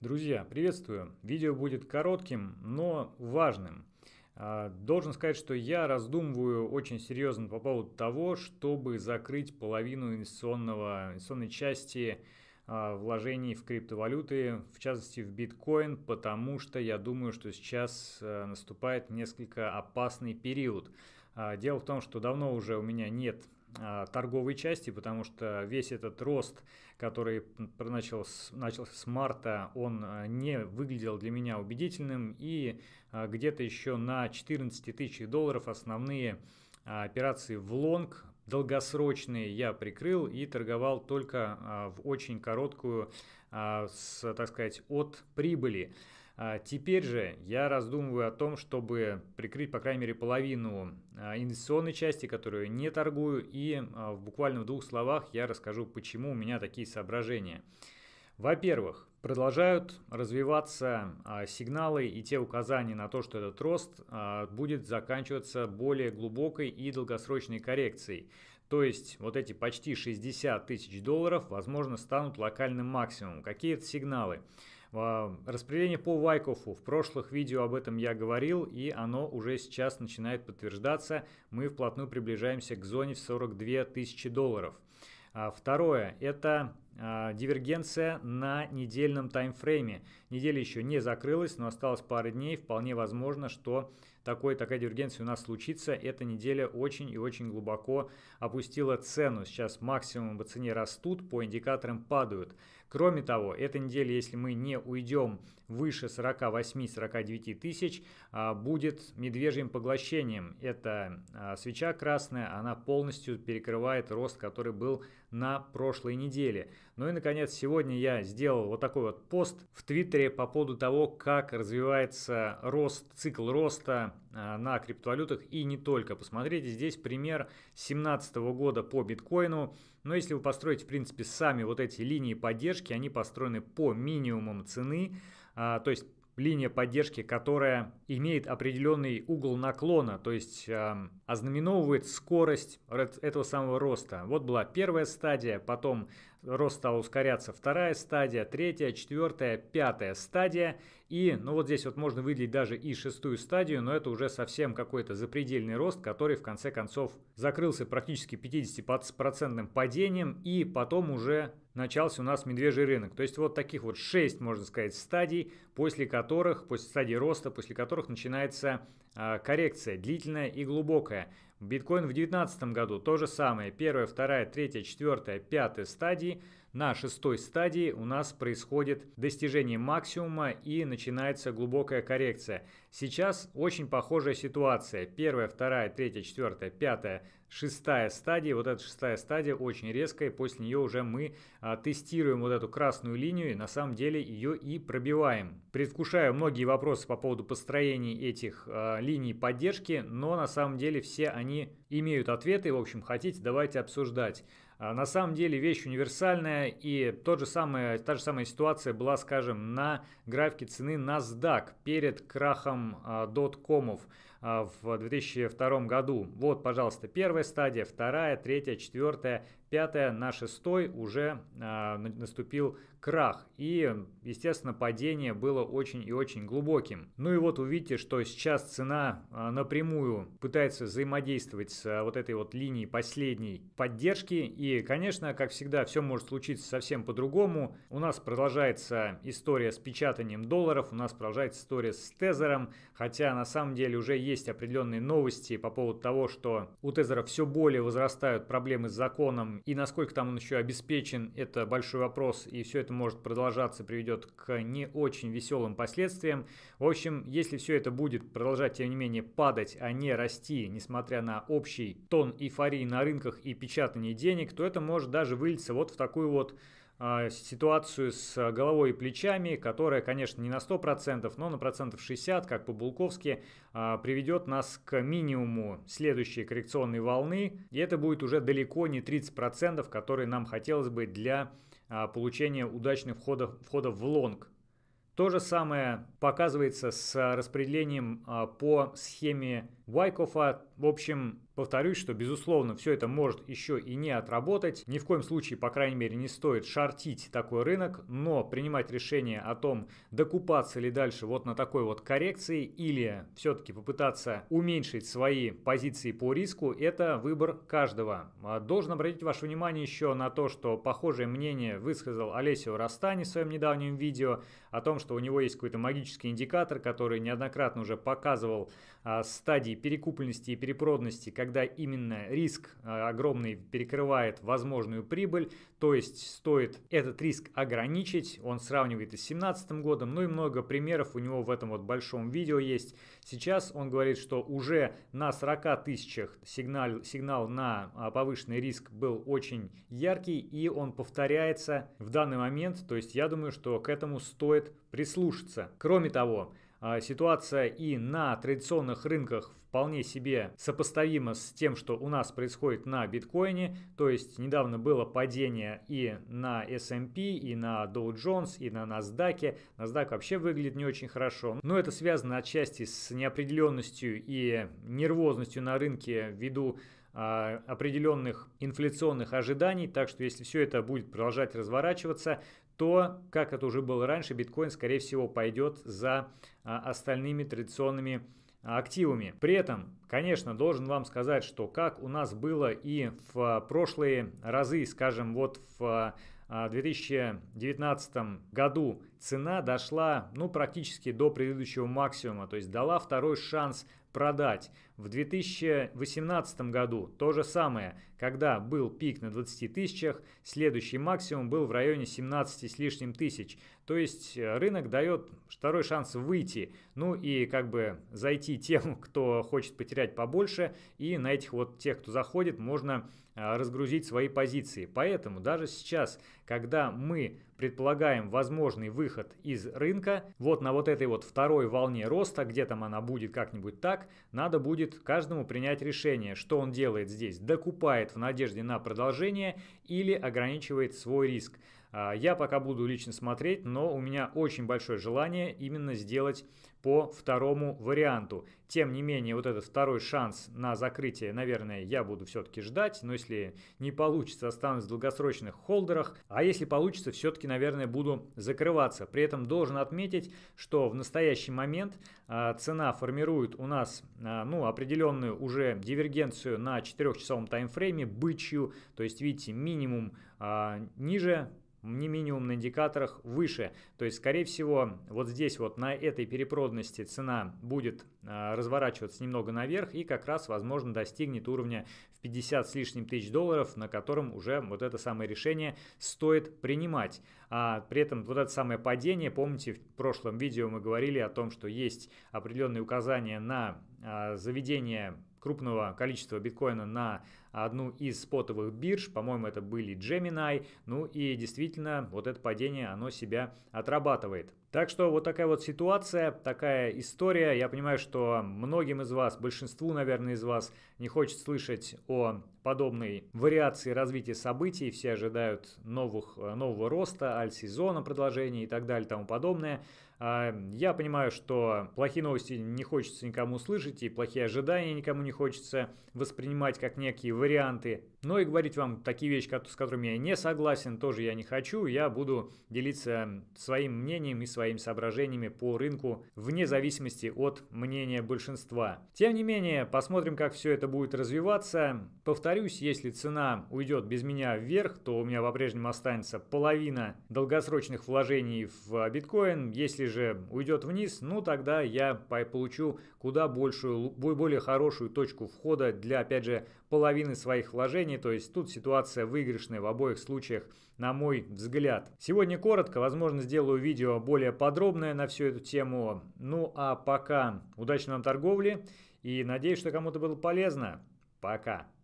Друзья, приветствую! Видео будет коротким, но важным. А, должен сказать, что я раздумываю очень серьезно по поводу того, чтобы закрыть половину инвестиционного, инвестиционной части а, вложений в криптовалюты, в частности в биткоин, потому что я думаю, что сейчас э, наступает несколько опасный период. А, дело в том, что давно уже у меня нет а, торговой части, потому что весь этот рост, который начал с, начался с марта, он а, не выглядел для меня убедительным, и а, где-то еще на 14 тысяч долларов основные операции в лонг долгосрочные я прикрыл и торговал только в очень короткую, с, так сказать, от прибыли. А теперь же я раздумываю о том, чтобы прикрыть, по крайней мере, половину а, инвестиционной части, которую не торгую, и а, в буквально в двух словах я расскажу, почему у меня такие соображения. Во-первых, продолжают развиваться сигналы и те указания на то, что этот рост будет заканчиваться более глубокой и долгосрочной коррекцией. То есть вот эти почти 60 тысяч долларов, возможно, станут локальным максимумом. Какие это сигналы? А, распределение по Вайкофу. В прошлых видео об этом я говорил, и оно уже сейчас начинает подтверждаться. Мы вплотную приближаемся к зоне в 42 тысячи долларов. А, второе – это а, дивергенция на недельном таймфрейме. Неделя еще не закрылась, но осталось пара дней. Вполне возможно, что такой, такая дивергенция у нас случится. Эта неделя очень и очень глубоко опустила цену. Сейчас максимум по цене растут, по индикаторам падают. Кроме того, этой неделя, если мы не уйдем выше 48-49 тысяч, а, будет медвежьим поглощением. Это а, свеча красная, она полностью перекрывает рост, который был на прошлой неделе. Ну и, наконец, сегодня я сделал вот такой вот пост в Твиттере по поводу того, как развивается рост, цикл роста а, на криптовалютах и не только. Посмотрите, здесь пример 2017 года по биткоину. Но если вы построите, в принципе, сами вот эти линии поддержки, они построены по минимумам цены, а, то есть линия поддержки, которая имеет определенный угол наклона, то есть э, ознаменовывает скорость этого самого роста. Вот была первая стадия, потом рост стал ускоряться. Вторая стадия, третья, четвертая, пятая стадия. И, ну вот здесь вот можно выделить даже и шестую стадию, но это уже совсем какой-то запредельный рост, который в конце концов закрылся практически 50% падением и потом уже начался у нас медвежий рынок. То есть вот таких вот 6, можно сказать, стадий, после которых, после стадии роста, после которых начинается э, коррекция длительная и глубокая. Биткоин в 2019 году то же самое. Первая, вторая, третья, четвертая, пятая стадии. На шестой стадии у нас происходит достижение максимума и начинается глубокая коррекция. Сейчас очень похожая ситуация. Первая, вторая, третья, четвертая, пятая, шестая стадия. Вот эта шестая стадия очень резкая. После нее уже мы а, тестируем вот эту красную линию и на самом деле ее и пробиваем. Предвкушаю многие вопросы по поводу построения этих а, линий поддержки, но на самом деле все они имеют ответы, в общем, хотите, давайте обсуждать. А, на самом деле вещь универсальная, и тот же самый, та же самая ситуация была, скажем, на графике цены NASDAQ перед крахом а, доткомов а, в 2002 году. Вот, пожалуйста, первая стадия, вторая, третья, четвертая, Пятое, на шестой уже э, наступил крах. И, естественно, падение было очень и очень глубоким. Ну и вот увидите, что сейчас цена э, напрямую пытается взаимодействовать с э, вот этой вот линией последней поддержки. И, конечно, как всегда, все может случиться совсем по-другому. У нас продолжается история с печатанием долларов, у нас продолжается история с тезером. Хотя, на самом деле, уже есть определенные новости по поводу того, что у тезеров все более возрастают проблемы с законом и насколько там он еще обеспечен, это большой вопрос, и все это может продолжаться, приведет к не очень веселым последствиям. В общем, если все это будет продолжать, тем не менее, падать, а не расти, несмотря на общий тон эйфории на рынках и печатание денег, то это может даже вылиться вот в такую вот а, ситуацию с а, головой и плечами, которая, конечно, не на 100%, но на процентов 60, как по-булковски, а, приведет нас к минимуму следующей коррекционной волны. И это будет уже далеко не 30%, которые нам хотелось бы для получения удачных входов, входов в лонг. То же самое показывается с распределением по схеме Вайкофа. В общем, Повторюсь, что, безусловно, все это может еще и не отработать. Ни в коем случае, по крайней мере, не стоит шортить такой рынок, но принимать решение о том, докупаться ли дальше вот на такой вот коррекции или все-таки попытаться уменьшить свои позиции по риску, это выбор каждого. А должен обратить ваше внимание еще на то, что похожее мнение высказал Олесио Растани в своем недавнем видео о том, что у него есть какой-то магический индикатор, который неоднократно уже показывал а, стадии перекупленности и перепроданности, когда когда именно риск э, огромный перекрывает возможную прибыль, то есть стоит этот риск ограничить, он сравнивает и с 2017 годом, ну и много примеров у него в этом вот большом видео есть. Сейчас он говорит, что уже на 40 тысячах сигнал, сигнал на а, повышенный риск был очень яркий и он повторяется в данный момент, то есть я думаю, что к этому стоит прислушаться. Кроме того, а, ситуация и на традиционных рынках вполне себе сопоставима с тем, что у нас происходит на биткоине. То есть недавно было падение и на S&P, и на Dow Jones, и на NASDAQ. NASDAQ вообще выглядит не очень хорошо. Но это связано отчасти с неопределенностью и нервозностью на рынке ввиду а, определенных инфляционных ожиданий, так что если все это будет продолжать разворачиваться, то, как это уже было раньше, биткоин, скорее всего, пойдет за а, остальными традиционными а, активами. При этом, конечно, должен вам сказать, что как у нас было и в а, прошлые разы, скажем, вот в 2019 году цена дошла ну, практически до предыдущего максимума, то есть дала второй шанс продать. В 2018 году то же самое, когда был пик на 20 тысячах, следующий максимум был в районе 17 с лишним тысяч. То есть э, рынок дает второй шанс выйти, ну и как бы зайти тем, кто хочет потерять побольше, и на этих вот тех, кто заходит, можно а, разгрузить свои позиции. Поэтому даже сейчас, когда мы предполагаем возможный выход из рынка, вот на вот этой вот второй волне роста, где там она будет как-нибудь так, надо будет каждому принять решение, что он делает здесь, докупает в надежде на продолжение или ограничивает свой риск. А, я пока буду лично смотреть, но у меня очень большое желание именно сделать по второму варианту. Тем не менее, вот этот второй шанс на закрытие, наверное, я буду все-таки ждать, но если не получится, останусь в долгосрочных холдерах, а если получится, все-таки, наверное, буду закрываться. При этом должен отметить, что в настоящий момент а, цена формирует у нас а, ну, определенную уже дивергенцию на 4-часовом таймфрейме, бычью, то есть, видите, минимум ниже не минимум на индикаторах выше. То есть, скорее всего, вот здесь вот на этой перепроданности цена будет э, разворачиваться немного наверх и как раз, возможно, достигнет уровня в 50 с лишним тысяч долларов, на котором уже вот это самое решение стоит принимать. А при этом вот это самое падение, помните, в прошлом видео мы говорили о том, что есть определенные указания на э, заведение крупного количества биткоина на одну из спотовых бирж, по-моему, это были Gemini, ну и действительно вот это падение, оно себя отрабатывает. Так что вот такая вот ситуация, такая история. Я понимаю, что многим из вас, большинству, наверное, из вас не хочет слышать о подобной вариации развития событий. Все ожидают новых, нового роста, альт-сезона, продолжения и так далее и тому подобное. А, я понимаю, что плохие новости не хочется никому слышать, и плохие ожидания никому не хочется воспринимать как некие варианты. Но и говорить вам такие вещи, с которыми я не согласен, тоже я не хочу. Я буду делиться своим мнением и своими соображениями по рынку вне зависимости от мнения большинства. Тем не менее, посмотрим, как все это будет развиваться. Повторюсь, если цена уйдет без меня вверх, то у меня по-прежнему останется половина долгосрочных вложений в биткоин. Если же уйдет вниз, ну тогда я получу куда большую, более хорошую точку входа для, опять же, половины своих вложений. То есть тут ситуация выигрышная в обоих случаях, на мой взгляд. Сегодня коротко, возможно, сделаю видео более подробное на всю эту тему. Ну а пока удачной вам торговли и надеюсь, что кому-то было полезно. Пока.